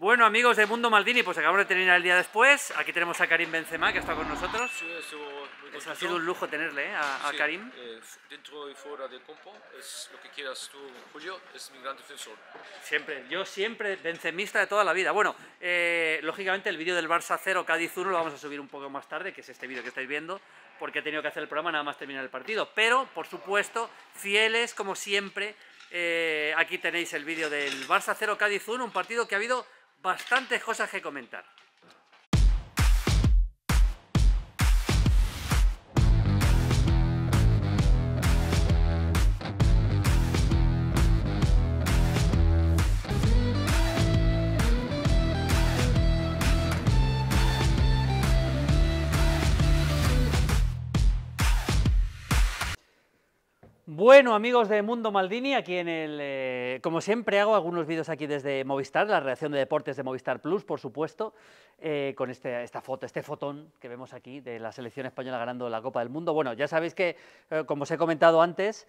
Bueno, amigos de Mundo Maldini, pues acabamos de terminar el día después. Aquí tenemos a Karim Benzema, que está con nosotros. Sí, ha sido un lujo tenerle eh, a, Karim. Eh, dentro y fuera del campo, es lo que quieras tú, Julio, es mi gran defensor. Siempre, yo siempre benzemista de toda la vida. Bueno, eh, lógicamente el vídeo del Barça 0 Cádiz 1 lo vamos a subir un poco más tarde, que es este vídeo que estáis viendo, porque he tenido que hacer el programa nada más terminar el partido. Pero, por supuesto, fieles como siempre, aquí tenéis el vídeo del Barça 0 Cádiz 1, un partido que ha habido bastantes cosas que comentar. Bueno, amigos de Mundo Maldini, aquí en el... Eh, como siempre hago algunos vídeos aquí desde Movistar, la reacción de deportes de Movistar Plus, por supuesto, eh, con este, esta foto, este fotón que vemos aquí de la selección española ganando la Copa del Mundo. Bueno, ya sabéis que, eh, como os he comentado antes,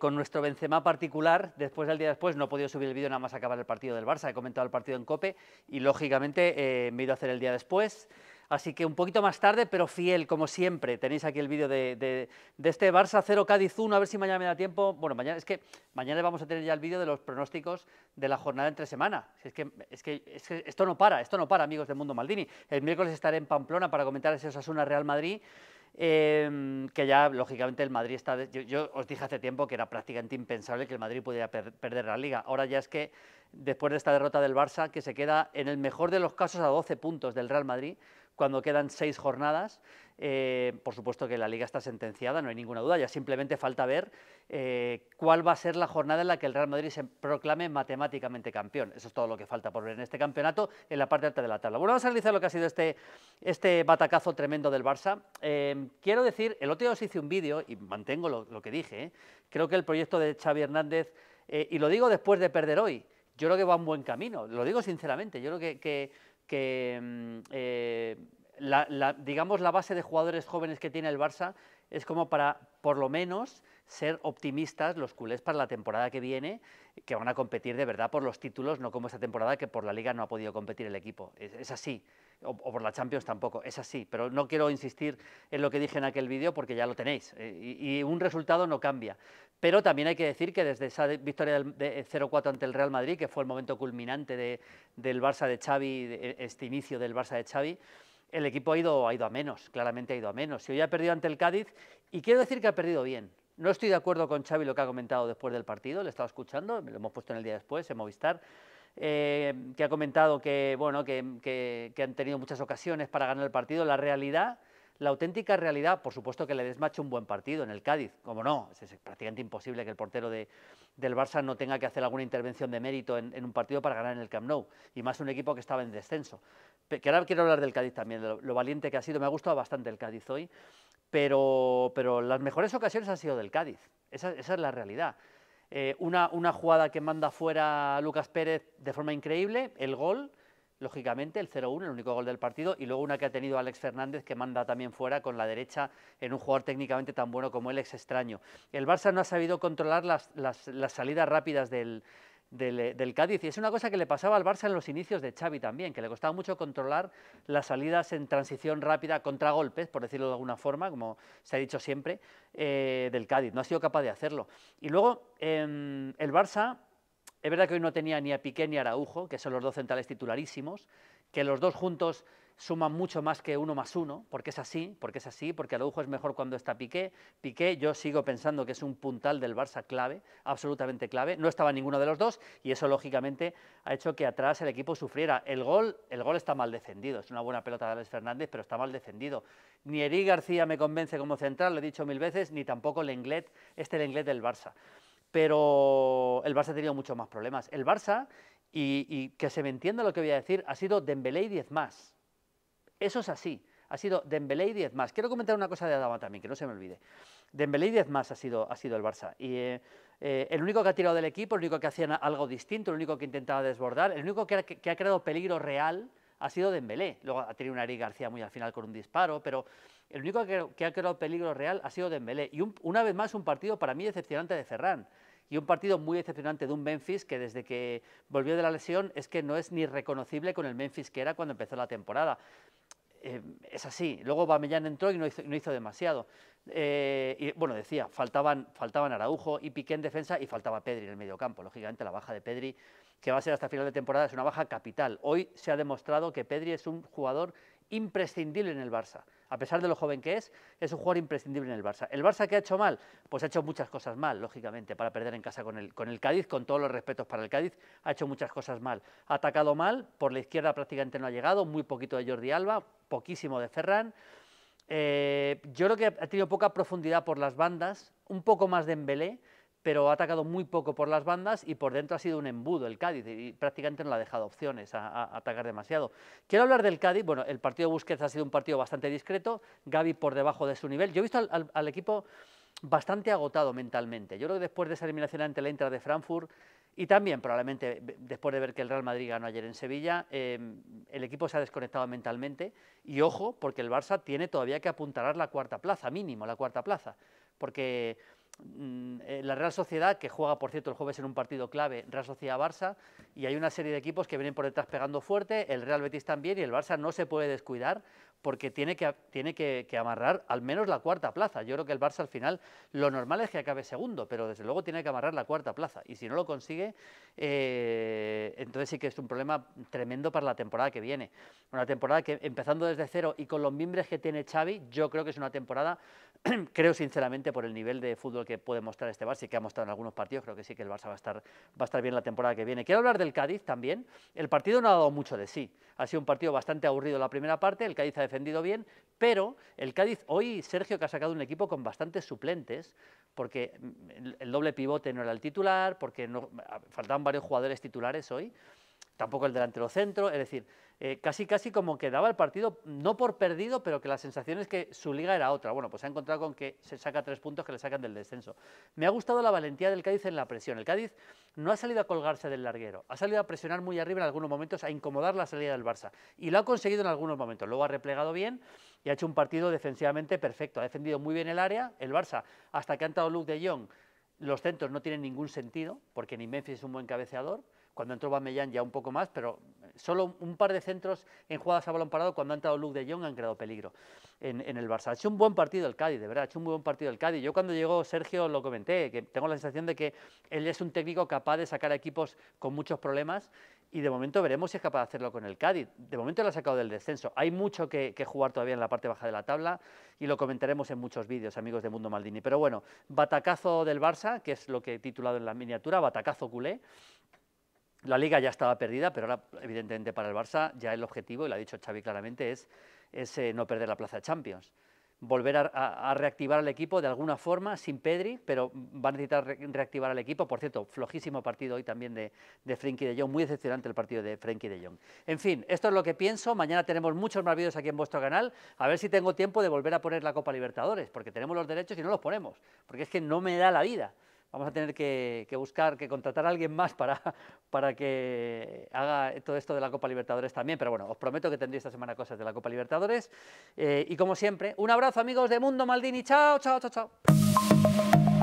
con nuestro Benzema particular, después del día después no he podido subir el vídeo nada más acabar el partido del Barça, he comentado el partido en COPE y, lógicamente, me he ido a hacer el día después... Así que un poquito más tarde, pero fiel, como siempre. Tenéis aquí el vídeo de, este Barça 0 Cádiz 1, a ver si mañana me da tiempo. Bueno, mañana es que mañana vamos a tener ya el vídeo de los pronósticos de la jornada entre semana. Es que, es que, esto no para, esto no para, amigos del Mundo Maldini. El miércoles estaré en Pamplona para comentar ese una Real Madrid. Em, que ya, lógicamente, el Madrid está... yo, os dije hace tiempo que era prácticamente impensable que el Madrid pudiera perder la Liga. Ahora ya es que, después de esta derrota del Barça, que se queda en el mejor de los casos a 12 puntos del Real Madrid, cuando quedan seis jornadas. Eh, por supuesto que la liga está sentenciada, no hay ninguna duda, ya simplemente falta ver eh, cuál va a ser la jornada en la que el Real Madrid se proclame matemáticamente campeón. Eso es todo lo que falta por ver en este campeonato, en la parte alta de la tabla. Bueno, vamos a analizar lo que ha sido este, este batacazo tremendo del Barça. Em, quiero decir, el otro día os hice un vídeo, y mantengo lo, que dije, eh, creo que el proyecto de Xavi Hernández, y lo digo después de perder hoy, yo creo que va un buen camino, lo digo sinceramente, yo creo que que mm, eh, digamos la base de jugadores jóvenes que tiene el Barça es como para, por lo menos, ser optimistas los culés para la temporada que viene, que van a competir de verdad por los títulos, no como esta temporada que por la liga no ha podido competir el equipo. Es, así. O, por la Champions tampoco, es así. Pero no quiero insistir en lo que dije en aquel vídeo porque ya lo tenéis. Eh, y, un resultado no cambia. Pero también hay que decir que desde esa victoria de 0-4 eh, ante el Real Madrid, que fue el momento culminante del Barça de Xavi, e, este inicio del Barça de Xavi, el equipo ha ido, ha ido a menos, claramente ha ido a menos. Y hoy ha perdido ante el Cádiz, y quiero decir que ha perdido bien, no estoy de acuerdo con Xavi lo que ha comentado después del partido, le he estado escuchando, lo hemos puesto en el día después en Movistar, eh, que ha comentado que, bueno, que, han tenido muchas ocasiones para ganar el partido. La realidad, la auténtica realidad, por supuesto que le desmache un buen partido en el Cádiz, como no, es, prácticamente imposible que el portero de, del Barça no tenga que hacer alguna intervención de mérito en, un partido para ganar en el Camp Nou, y más un equipo que estaba en descenso. Que ahora quiero hablar del Cádiz también, de lo valiente que ha sido, me ha gustado bastante el Cádiz hoy pero, pero las mejores ocasiones han sido del Cádiz, esa, es la realidad. Eh, una, una, jugada que manda fuera Lucas Pérez de forma increíble, el gol, lógicamente, el 0-1, el único gol del partido, y luego una que ha tenido Alex Fernández que manda también fuera con la derecha en un jugador técnicamente tan bueno como él, ex extraño. El Barça no ha sabido controlar las salidas rápidas del, eh, del, Cádiz. Y es una cosa que le pasaba al Barça en los inicios de Xavi también, que le costaba mucho controlar las salidas en transición rápida, contra golpes, por decirlo de alguna forma, como se ha dicho siempre, eh, del Cádiz. No ha sido capaz de hacerlo. Y luego, em, el Barça, es verdad que hoy no tenía ni a Piqué ni a Araujo, que son los dos centrales titularísimos, que los dos juntos suman mucho más que uno más uno, porque es así, porque es así, porque Araujo es mejor cuando está Piqué. Piqué yo sigo pensando que es un puntal del Barça clave, absolutamente clave. No estaba ninguno de los dos y eso lógicamente ha hecho que atrás el equipo sufriera. El gol, el gol está mal defendido, es una buena pelota de Alex Fernández, pero está mal defendido. Ni Eri García me convence como central, lo he dicho mil veces, ni tampoco Lenglet, este Lenglet del Barça. Pero el Barça ha tenido muchos más problemas. El Barça, y, que se me entienda lo que voy a decir, ha sido Dembélé y diez más eso es así. Ha sido Dembélé y 10 más. Quiero comentar una cosa de Adama también, que no se me olvide. Dembélé y 10 más ha sido, ha sido el Barça. Y eh, eh, el único que ha tirado del equipo, el único que hacía algo distinto, el único que intentaba desbordar, el único que ha, creado peligro real ha sido Dembélé. Luego ha tenido una Ari García muy al final con un disparo, pero el único que, ha creado peligro real ha sido Dembélé. Y una vez más un partido para mí decepcionante de Ferran y un partido muy decepcionante de un Memphis que desde que volvió de la lesión es que no es ni reconocible con el Memphis que era cuando empezó la temporada. Em, es así. Luego Bamellán entró y no hizo, demasiado. Eh, y bueno, decía, faltaban, faltaban Araujo y Piqué en defensa y faltaba Pedri en el mediocampo. Lógicamente la baja de Pedri, que va a ser hasta final de temporada, es una baja capital. Hoy se ha demostrado que Pedri es un jugador imprescindible en el Barça. A pesar de lo joven que es, es un jugador imprescindible en el Barça. ¿El Barça qué ha hecho mal? Pues ha hecho muchas cosas mal, lógicamente, para perder en casa con el, Cádiz, con todos los respetos para el Cádiz, ha hecho muchas cosas mal. Ha atacado mal, por la izquierda prácticamente no ha llegado, muy poquito de Jordi Alba, poquísimo de Ferran. Eh, yo creo que ha tenido poca profundidad por las bandas, un poco más de Embelé, pero ha atacado muy poco por las bandas y por dentro ha sido un embudo el Cádiz y prácticamente no le ha dejado opciones a, atacar demasiado. Quiero hablar del Cádiz, bueno, el partido de Busquets ha sido un partido bastante discreto, Gaby por debajo de su nivel. Yo he visto al, equipo bastante agotado mentalmente. Yo creo que después de esa eliminación ante la Intra de Frankfurt y también probablemente después de ver que el Real Madrid ganó ayer en Sevilla, em, el equipo se ha desconectado mentalmente y ojo, porque el Barça tiene todavía que a la cuarta plaza, mínimo la cuarta plaza, porque Mm, eh, la Real Sociedad, que juega por cierto el jueves en un partido clave, Real Sociedad-Barça, y hay una serie de equipos que vienen por detrás pegando fuerte, el Real Betis también, y el Barça no se puede descuidar porque tiene, que, tiene que, amarrar al menos la cuarta plaza. Yo creo que el Barça al final lo normal es que acabe segundo, pero desde luego tiene que amarrar la cuarta plaza. Y si no lo consigue, eh, entonces sí que es un problema tremendo para la temporada que viene. Una temporada que empezando desde cero y con los mimbres que tiene Xavi, yo creo que es una temporada, creo sinceramente por el nivel de fútbol que puede mostrar este Barça y que ha mostrado en algunos partidos, creo que sí que el Barça va a estar, va a estar bien la temporada que viene. Quiero hablar del Cádiz también. El partido no ha dado mucho de sí. Ha sido un partido bastante aburrido la primera parte, el Cádiz ha bien, pero el Cádiz, hoy Sergio que ha sacado un equipo con bastantes suplentes, porque mm, el doble pivote no era el titular, porque no, ah, faltaban varios jugadores titulares hoy, tampoco el delantero centro, es decir, eh, casi casi como que daba el partido, no por perdido, pero que la sensación es que su liga era otra. Bueno, pues se ha encontrado con que se saca tres puntos que le sacan del descenso. Me ha gustado la valentía del Cádiz en la presión. El Cádiz no ha salido a colgarse del larguero, ha salido a presionar muy arriba en algunos momentos, a incomodar la salida del Barça. Y lo ha conseguido en algunos momentos. Luego ha replegado bien y ha hecho un partido defensivamente perfecto. Ha defendido muy bien el área, el Barça, hasta que ha entrado Luke de Jong. Los centros no tienen ningún sentido, porque ni Memphis es un buen cabeceador. Cuando entró Bamellán ya un poco más, pero eh, solo un par de centros en jugadas a balón parado cuando ha entrado Luke de Jong han creado peligro en, el Barça. Ha hecho un buen partido el Cádiz, de verdad, ha hecho un buen partido el Cádiz. Yo cuando llegó Sergio lo comenté, que tengo la sensación de que él es un técnico capaz de sacar equipos con muchos problemas y de momento veremos si es capaz de hacerlo con el Cádiz. De momento lo ha sacado del descenso. Hay mucho que, que jugar todavía en la parte baja de la tabla y lo comentaremos en muchos vídeos, amigos de Mundo Maldini. Pero bueno, batacazo del Barça, que es lo que he titulado en la miniatura, batacazo culé la liga ya estaba perdida, pero ahora, evidentemente, para el Barça ya el objetivo, y lo ha dicho Xavi claramente, es, eh, no perder la plaza de Champions. Volver a, reactivar al equipo de alguna forma, sin Pedri, pero va a necesitar reactivar al equipo. Por cierto, flojísimo partido hoy también de, de Frenkie de Jong, muy decepcionante el partido de Frenkie de Jong. En fin, esto es lo que pienso. Mañana tenemos muchos más vídeos aquí en vuestro canal. A ver si tengo tiempo de volver a poner la Copa Libertadores, porque tenemos los derechos y no los ponemos, porque es que no me da la vida vamos a tener que, buscar, que contratar a alguien más para, para que haga todo esto de la Copa Libertadores también. Pero bueno, os prometo que tendré esta semana cosas de la Copa Libertadores. Eh, y como siempre, un abrazo amigos de Mundo Maldini. Chao, chao, chao, chao.